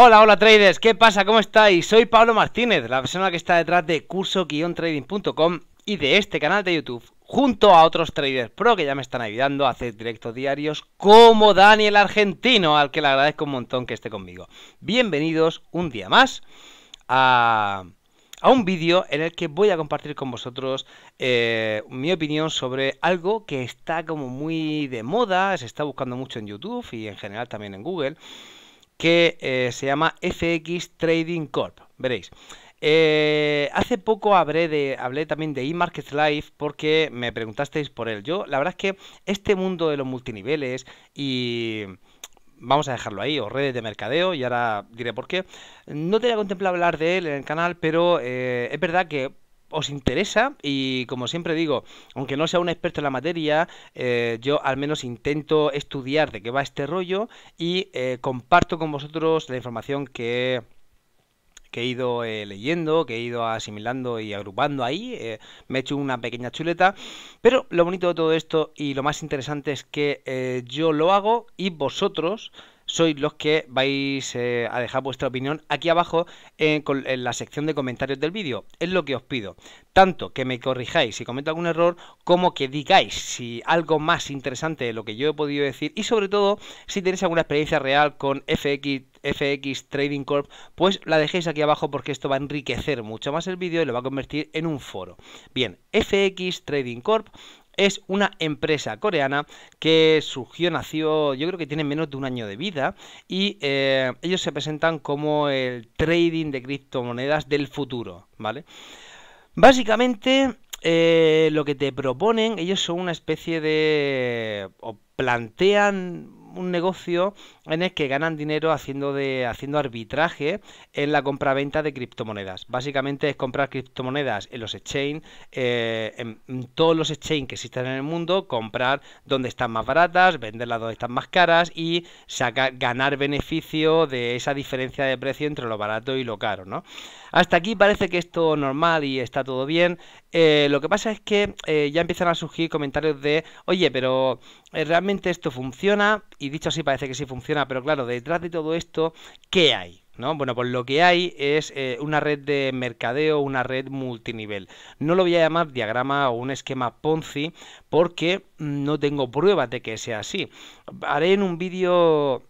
Hola, hola traders, ¿qué pasa? ¿Cómo estáis? Soy Pablo Martínez, la persona que está detrás de curso-trading.com y de este canal de YouTube, junto a otros traders pro que ya me están ayudando a hacer directos diarios, como Daniel Argentino, al que le agradezco un montón que esté conmigo. Bienvenidos un día más a, a un vídeo en el que voy a compartir con vosotros eh, mi opinión sobre algo que está como muy de moda, se está buscando mucho en YouTube y en general también en Google que eh, se llama FX Trading Corp. Veréis. Eh, hace poco hablé, de, hablé también de eMarkets Live porque me preguntasteis por él. Yo, la verdad es que este mundo de los multiniveles y vamos a dejarlo ahí, o redes de mercadeo, y ahora diré por qué. No tenía contemplado hablar de él en el canal, pero eh, es verdad que os interesa y como siempre digo, aunque no sea un experto en la materia, eh, yo al menos intento estudiar de qué va este rollo y eh, comparto con vosotros la información que que he ido eh, leyendo, que he ido asimilando y agrupando ahí. me he hecho una pequeña chuleta. Pero lo bonito de todo esto y lo más interesante es que yo lo hago y vosotros sois los que vais eh, a dejar vuestra opinión aquí abajo en, la sección de comentarios del vídeo. Es lo que os pido. Tanto que me corrijáis si cometo algún error, como que digáis si algo más interesante de lo que yo he podido decir y sobre todo si tenéis alguna experiencia real con FX FX Trading Corp, pues la dejéis aquí abajo porque esto va a enriquecer mucho más el vídeo y lo va a convertir en un foro. Bien, FX Trading Corp es una empresa coreana que surgió, nació, yo creo que tiene menos de un año de vida y eh, ellos se presentan como el trading de criptomonedas del futuro, ¿vale? Básicamente eh, lo que te proponen, ellos son una especie de... o plantean un negocio en que ganan dinero haciendo, de, haciendo arbitraje en la compraventa de criptomonedas. Básicamente es comprar criptomonedas en los exchange, eh, en, todos los exchange que existen en el mundo, comprar donde están más baratas, venderlas donde están más caras y sacar, ganar beneficio de esa diferencia de precio entre lo barato y lo caro, ¿no? Hasta aquí parece que es normal y está todo bien. Eh, lo que pasa es que eh, ya empiezan a surgir comentarios de, oye, pero realmente esto funciona y dicho así parece que sí funciona pero claro, detrás de todo esto, ¿qué hay? ¿No? Bueno, pues lo que hay es eh, una red de mercadeo, una red multinivel. No lo voy a llamar diagrama o un esquema Ponzi porque no tengo pruebas de que sea así. Haré en un vídeo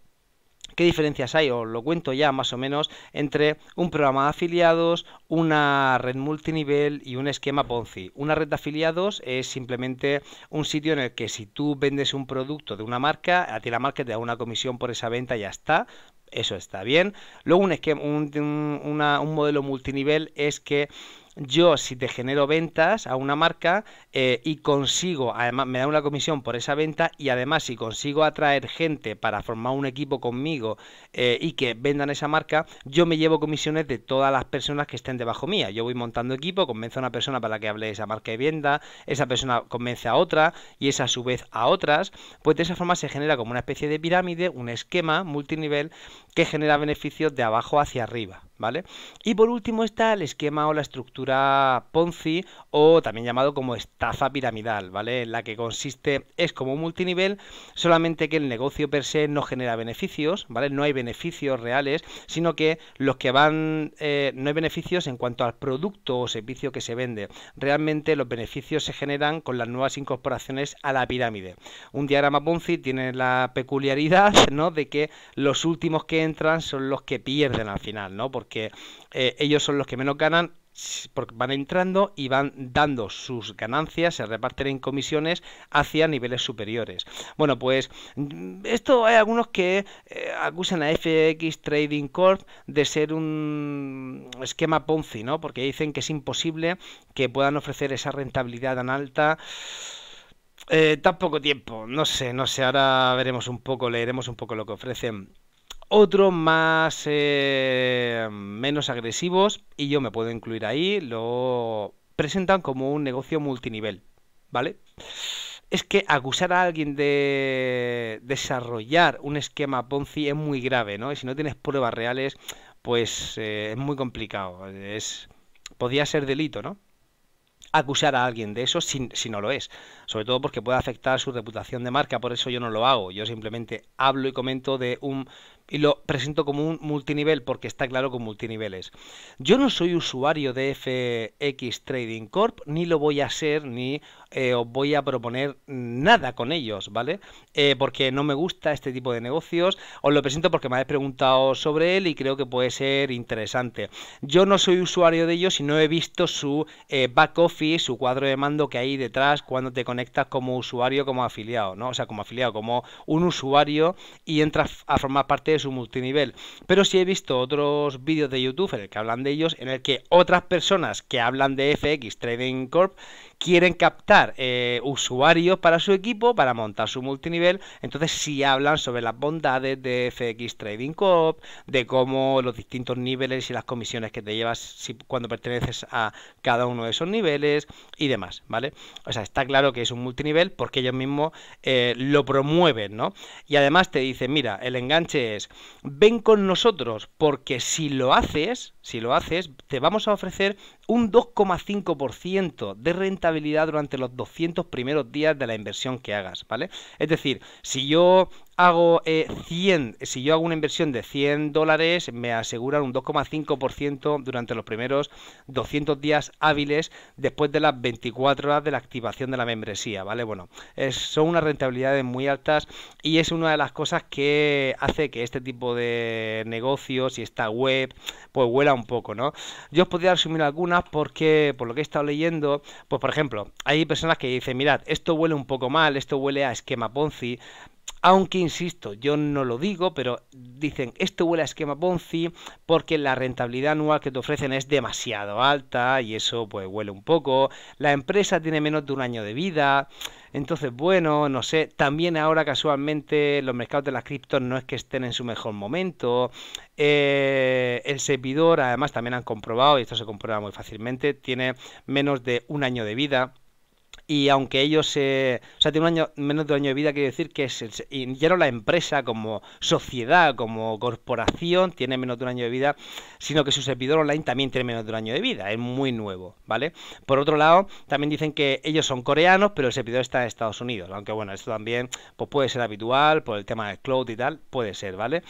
qué diferencias hay, os lo cuento ya más o menos, entre un programa de afiliados, una red multinivel y un esquema Ponzi. Una red de afiliados es simplemente un sitio en el que si tú vendes un producto de una marca, a ti la marca te da una comisión por esa venta y ya está, eso está bien. Luego un, esquema, un modelo multinivel es que yo si te genero ventas a una marca eh, y consigo, además me da una comisión por esa venta y además si consigo atraer gente para formar un equipo conmigo eh, y que vendan esa marca, yo me llevo comisiones de todas las personas que estén debajo mía. Yo voy montando equipo, convenzo a una persona para que hable de esa marca y venda, esa persona convence a otra y esa a su vez a otras, pues de esa forma se genera como una especie de pirámide, un esquema multinivel que genera beneficios de abajo hacia arriba. ¿vale? Y por último está el esquema o la estructura Ponzi o también llamado como estafa piramidal, ¿vale? En la que consiste, es como un multinivel, solamente que el negocio per se no genera beneficios, ¿vale? No hay beneficios reales, sino que los que van, eh, no hay beneficios en cuanto al producto o servicio que se vende. Realmente los beneficios se generan con las nuevas incorporaciones a la pirámide. Un diagrama Ponzi tiene la peculiaridad, ¿no? De que los últimos que entran son los que pierden al final, ¿no? Porque porque eh, ellos son los que menos ganan porque van entrando y van dando sus ganancias, se reparten en comisiones hacia niveles superiores. Bueno, pues mm, esto hay algunos que eh, acusan a FX Trading Corp de ser un esquema Ponzi, ¿no? Porque dicen que es imposible que puedan ofrecer esa rentabilidad tan alta. Eh, tan poco tiempo, no sé, no sé, ahora veremos un poco, leeremos un poco lo que ofrecen otros más eh, menos agresivos, y yo me puedo incluir ahí, lo presentan como un negocio multinivel, ¿vale? Es que acusar a alguien de desarrollar un esquema Ponzi es muy grave, ¿no? Y si no tienes pruebas reales, pues eh, es muy complicado. Es, podría ser delito, ¿no? acusar a alguien de eso si, no lo es. Sobre todo porque puede afectar su reputación de marca, por eso yo no lo hago. Yo simplemente hablo y comento de un y lo presento como un multinivel porque está claro con multiniveles. Yo no soy usuario de FX Trading Corp, ni lo voy a ser, ni eh, os voy a proponer nada con ellos, ¿vale? Eh, porque no me gusta este tipo de negocios. Os lo presento porque me habéis preguntado sobre él y creo que puede ser interesante. Yo no soy usuario de ellos y no he visto su eh, back office, su cuadro de mando que hay detrás cuando te conectas como usuario, como afiliado, ¿no? O sea, como afiliado, como un usuario y entras a formar parte de su multinivel. Pero si he visto otros vídeos de YouTube en el que hablan de ellos, en el que otras personas que hablan de FX Trading Corp quieren captar eh, usuarios para su equipo, para montar su multinivel. Entonces si hablan sobre las bondades de FX Trading Coop, de cómo los distintos niveles y las comisiones que te llevas cuando perteneces a cada uno de esos niveles y demás, ¿vale? O sea, está claro que es un multinivel porque ellos mismos eh, lo promueven, ¿no? Y además te dicen, mira, el enganche es, ven con nosotros porque si lo haces, si lo haces, te vamos a ofrecer un 2,5% de renta habilidad durante los 200 primeros días de la inversión que hagas, ¿vale? Es decir, si yo hago 100, eh, si yo hago una inversión de 100 dólares, me aseguran un 2,5% durante los primeros 200 días hábiles después de las 24 horas de la activación de la membresía, ¿vale? Bueno, son unas rentabilidades muy altas y es una de las cosas que hace que este tipo de negocios y esta web, pues huela un poco, ¿no? Yo os podría resumir algunas porque, por lo que he estado leyendo, pues por ejemplo, hay personas que dicen, mirad, esto huele un poco mal, esto huele a esquema Ponzi, aunque, insisto, yo no lo digo, pero dicen, esto huele a esquema Ponzi porque la rentabilidad anual que te ofrecen es demasiado alta y eso pues huele un poco. La empresa tiene menos de un año de vida. Entonces, bueno, no sé, también ahora casualmente los mercados de las criptos no es que estén en su mejor momento. Eh, el servidor, además, también han comprobado, y esto se comprueba muy fácilmente, tiene menos de un año de vida y aunque ellos, eh, o sea, tiene un año, menos de un año de vida, quiere decir que es, ya no la empresa como sociedad, como corporación, tiene menos de un año de vida, sino que su servidor online también tiene menos de un año de vida, es muy nuevo, ¿vale? Por otro lado, también dicen que ellos son coreanos, pero el servidor está en Estados Unidos, aunque bueno, esto también pues puede ser habitual por el tema del cloud y tal, puede ser, ¿vale?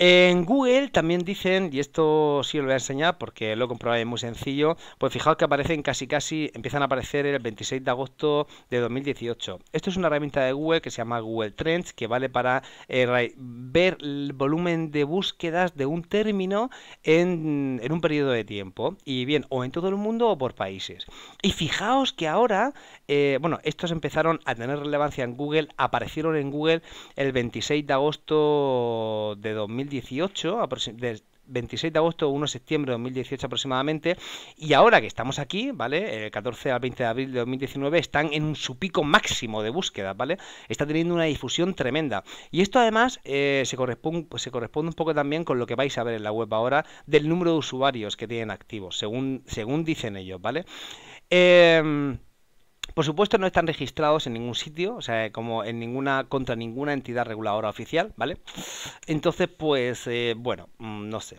En Google también dicen, y esto sí os lo voy a enseñar porque lo comprobáis muy sencillo, pues fijaos que aparecen casi casi, empiezan a aparecer el 26 de agosto de 2018. Esto es una herramienta de Google que se llama Google Trends, que vale para eh, ver el volumen de búsquedas de un término en, un periodo de tiempo, y bien, o en todo el mundo o por países. Y fijaos que ahora, eh, bueno, estos empezaron a tener relevancia en Google, aparecieron en Google el 26 de agosto de 2018. 18 del 26 de agosto, 1 de septiembre de 2018 aproximadamente, y ahora que estamos aquí, ¿vale? El 14 al 20 de abril de 2019 están en su pico máximo de búsqueda, ¿vale? Está teniendo una difusión tremenda. Y esto además eh, se, corresponde, pues se corresponde un poco también con lo que vais a ver en la web ahora del número de usuarios que tienen activos, según, según dicen ellos, ¿vale? Eh, por supuesto, no están registrados en ningún sitio, o sea, como en ninguna, contra ninguna entidad reguladora oficial, ¿vale? Entonces, pues, eh, bueno, mm, no sé.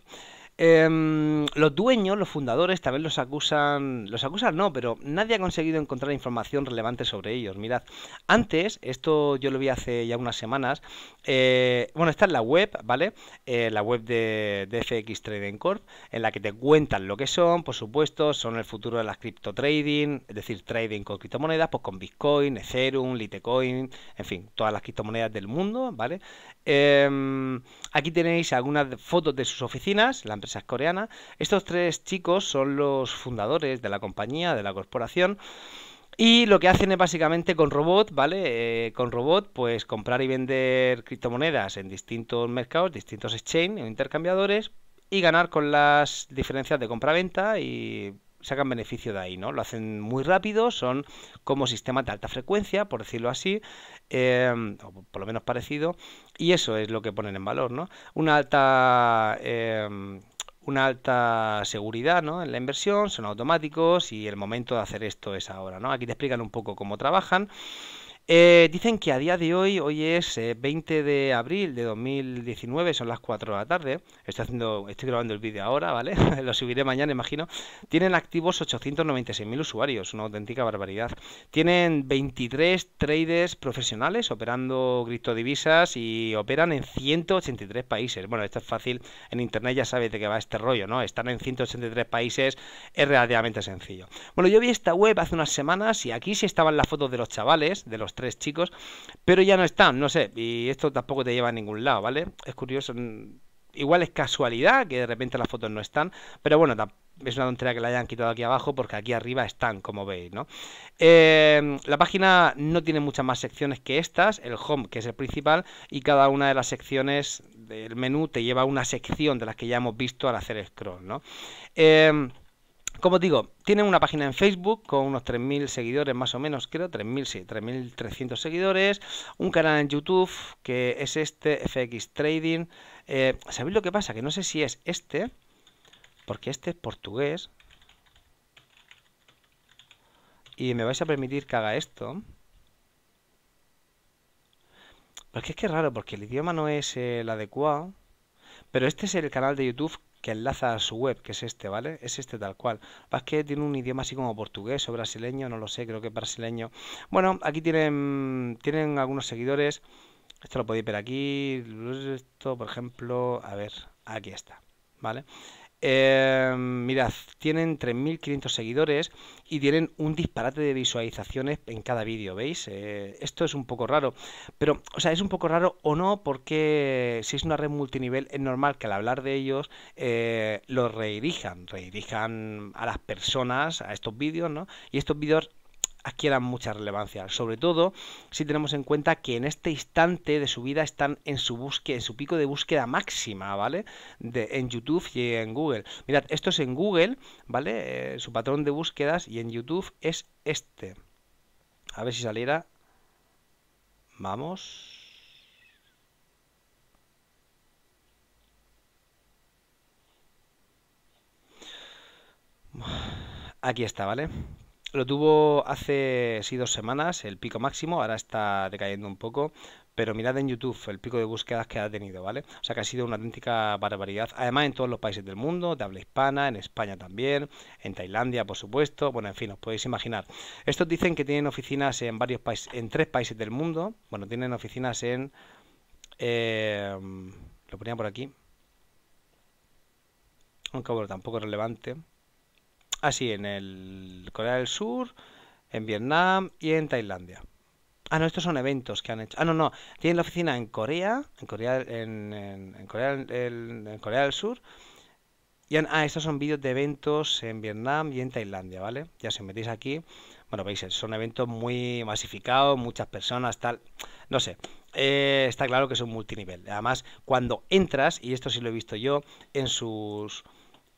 Em, los dueños, los fundadores, vez los acusan. Los acusan no, pero nadie ha conseguido encontrar información relevante sobre ellos. Mirad, antes, esto yo lo vi hace ya unas semanas. Eh, bueno, está en la web, ¿vale? Eh, la web de, de, FX Trading Corp, en la que te cuentan lo que son, por supuesto, son el futuro de las cripto trading, es decir, trading con criptomonedas, pues con Bitcoin, Ethereum, Litecoin, en fin, todas las criptomonedas del mundo, ¿vale? Em, aquí tenéis algunas fotos de sus oficinas, la empresa coreana Estos tres chicos son los fundadores de la compañía, de la corporación. Y lo que hacen es básicamente con robot, ¿vale? Eh, con robot, pues comprar y vender criptomonedas en distintos mercados, distintos exchange o intercambiadores y ganar con las diferencias de compra-venta y sacan beneficio de ahí, ¿no? Lo hacen muy rápido, son como sistemas de alta frecuencia, por decirlo así, em, o por lo menos parecido, y eso es lo que ponen en valor, ¿no? Una alta em, una alta seguridad ¿no? en la inversión, son automáticos y el momento de hacer esto es ahora. ¿no? Aquí te explican un poco cómo trabajan eh, dicen que a día de hoy, hoy es 20 eh, de abril de 2019, son las 4 de la tarde. Estoy, haciendo, estoy grabando el vídeo ahora, ¿vale? Lo subiré mañana, imagino. Tienen activos 896.000 usuarios, una auténtica barbaridad. Tienen 23 traders profesionales operando criptodivisas y operan en 183 países. Bueno, esto es fácil, en internet ya sabes de qué va este rollo, ¿no? Están en 183 países es relativamente sencillo. Bueno, yo vi esta web hace unas semanas y aquí sí estaban las fotos de los chavales, de los tres chicos, pero ya no están, no sé, y esto tampoco te lleva a ningún lado, ¿vale? Es curioso, mm, igual es casualidad que de repente las fotos no están, pero bueno, es una tontería que la hayan quitado aquí abajo porque aquí arriba están, como veis, ¿no? Em, la página no tiene muchas más secciones que estas, el home que es el principal y cada una de las secciones del menú te lleva a una sección de las que ya hemos visto al hacer scroll, ¿no? Em, como digo, tiene una página en Facebook con unos 3.000 seguidores más o menos, creo, 3.000, sí, 3.300 seguidores. Un canal en YouTube que es este, FX Trading. Eh, ¿Sabéis lo que pasa? Que no sé si es este, porque este es portugués. Y me vais a permitir que haga esto. Porque es que es raro, porque el idioma no es el adecuado. Pero este es el canal de YouTube que enlaza a su web, que es este, ¿vale? Es este tal cual. Vas que tiene un idioma así como portugués o brasileño, no lo sé, creo que es brasileño. Bueno, aquí tienen, tienen algunos seguidores. Esto lo podéis ver aquí. Esto, por ejemplo, a ver, aquí está, ¿vale? vale eh, mirad, tienen 3.500 seguidores y tienen un disparate de visualizaciones en cada vídeo, ¿veis? Eh, esto es un poco raro, pero, o sea, es un poco raro o no porque si es una red multinivel es normal que al hablar de ellos eh, los redirijan, redirijan a las personas a estos vídeos, ¿no? Y estos vídeos adquieran mucha relevancia, sobre todo si tenemos en cuenta que en este instante de su vida están en su búsqueda, en su pico de búsqueda máxima, ¿vale? De, en YouTube y en Google. Mirad, esto es en Google, ¿vale? Eh, su patrón de búsquedas y en YouTube es este. A ver si saliera. Vamos. Aquí está, ¿vale? lo tuvo hace sí, dos semanas, el pico máximo, ahora está decayendo un poco, pero mirad en YouTube el pico de búsquedas que ha tenido, ¿vale? O sea que ha sido una auténtica barbaridad. Además, en todos los países del mundo, de habla hispana, en España también, en Tailandia, por supuesto. Bueno, en fin, os podéis imaginar. Estos dicen que tienen oficinas en varios países, en tres países del mundo. Bueno, tienen oficinas en. Em, lo ponía por aquí. Aunque bueno, tampoco es relevante. Así, ah, sí, en el Corea del Sur, en Vietnam y en Tailandia. Ah, no, estos son eventos que han hecho. Ah, no, no. Tienen la oficina en Corea, en Corea, en, Corea, del Sur. Y han, ah, estos son vídeos de eventos en Vietnam y en Tailandia, ¿vale? Ya se, metéis aquí, bueno, veis, son eventos muy masificados, muchas personas, tal. No sé, eh, está claro que es un multinivel. Además, cuando entras, y esto sí lo he visto yo, en sus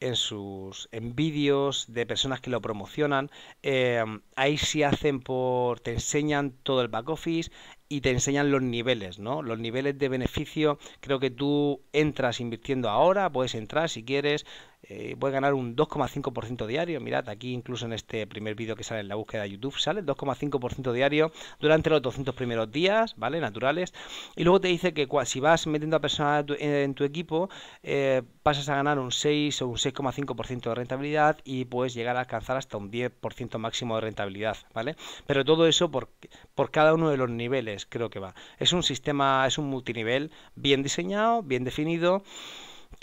en sus en vídeos de personas que lo promocionan. Eh, ahí sí hacen por, te enseñan todo el back office, y te enseñan los niveles, ¿no? Los niveles de beneficio, creo que tú entras invirtiendo ahora, puedes entrar si quieres, eh, puedes ganar un 2,5% diario, mirad, aquí incluso en este primer vídeo que sale en la búsqueda de YouTube, sale 2,5% diario durante los 200 primeros días, ¿vale? Naturales, y luego te dice que si vas metiendo a personas en tu equipo, eh, pasas a ganar un 6 o un 6,5% de rentabilidad y puedes llegar a alcanzar hasta un 10% máximo de rentabilidad, ¿vale? Pero todo eso por, por cada uno de los niveles, creo que va. Es un sistema, es un multinivel bien diseñado, bien definido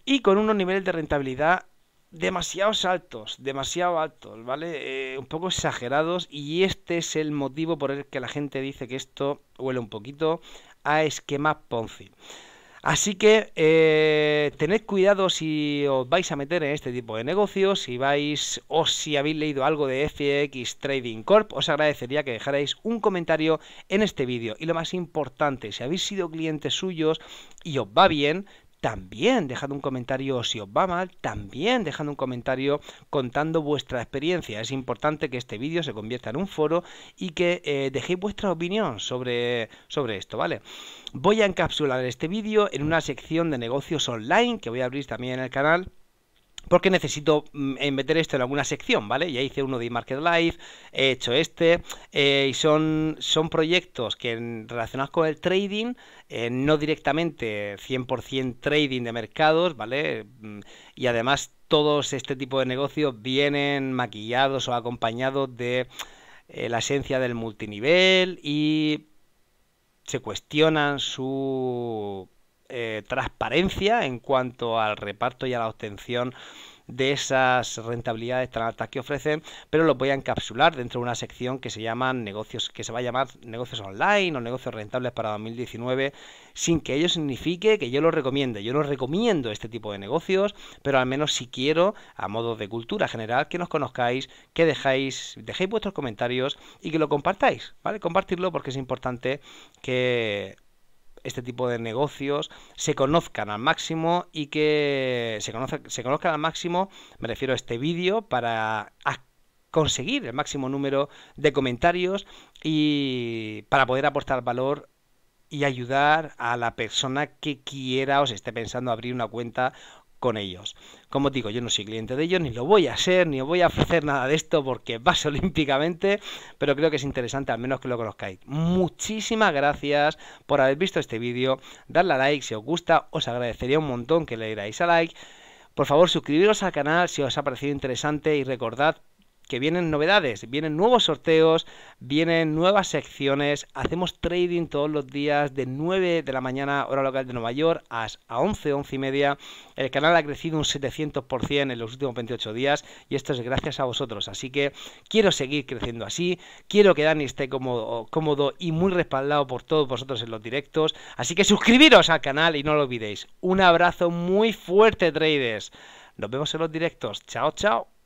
y con unos niveles de rentabilidad demasiados altos, demasiado altos, ¿vale? Eh, un poco exagerados y este es el motivo por el que la gente dice que esto huele un poquito a esquema Ponzi. Así que eh, tened cuidado si os vais a meter en este tipo de negocios, si vais o si habéis leído algo de FX Trading Corp, os agradecería que dejarais un comentario en este vídeo. Y lo más importante, si habéis sido clientes suyos y os va bien, también dejad un comentario si os va mal, también dejad un comentario contando vuestra experiencia. Es importante que este vídeo se convierta en un foro y que eh, dejéis vuestra opinión sobre, sobre esto, ¿vale? Voy a encapsular este vídeo en una sección de negocios online que voy a abrir también en el canal porque necesito mm, eh, meter esto en alguna sección, ¿vale? Ya hice uno de Market Live, he hecho este, eh, y son, son proyectos que relacionados con el trading, eh, no directamente 100% trading de mercados, ¿vale? Mm, y además todos este tipo de negocios vienen maquillados o acompañados de la esencia del multinivel y se cuestionan su eh, transparencia en cuanto al reparto y a la obtención de esas rentabilidades tan altas que ofrecen, pero lo voy a encapsular dentro de una sección que se llama negocios, que se va a llamar negocios online o negocios rentables para 2019, sin que ello signifique que yo lo recomiende. Yo no recomiendo este tipo de negocios, pero al menos si quiero, a modo de cultura general, que nos conozcáis, que dejáis, dejéis vuestros comentarios y que lo compartáis, ¿vale? Compartirlo porque es importante que este tipo de negocios se conozcan al máximo y que se, conozca se conozcan al máximo, me refiero a este vídeo, para conseguir el máximo número de comentarios y para poder aportar valor y ayudar a la persona que quiera o se esté pensando abrir una cuenta con ellos. Como digo, yo no soy cliente de ellos, ni lo voy a ser, ni os voy a ofrecer nada de esto porque vas olímpicamente, pero creo que es interesante al menos que lo conozcáis. Muchísimas gracias por haber visto este vídeo, darle a like si os gusta, os agradecería un montón que le dierais a like. Por favor, suscribiros al canal si os ha parecido interesante y recordad que vienen novedades, vienen nuevos sorteos, vienen nuevas secciones, hacemos trading todos los días de 9 de la mañana hora local de Nueva York a 11, 11 y media. El canal ha crecido un 700% en los últimos 28 días y esto es gracias a vosotros. Así que quiero seguir creciendo así, quiero que Dani esté cómodo, y muy respaldado por todos vosotros en los directos. así que suscribiros al canal y no lo olvidéis. Un abrazo muy fuerte, traders. Nos vemos en los directos. Chao, chao.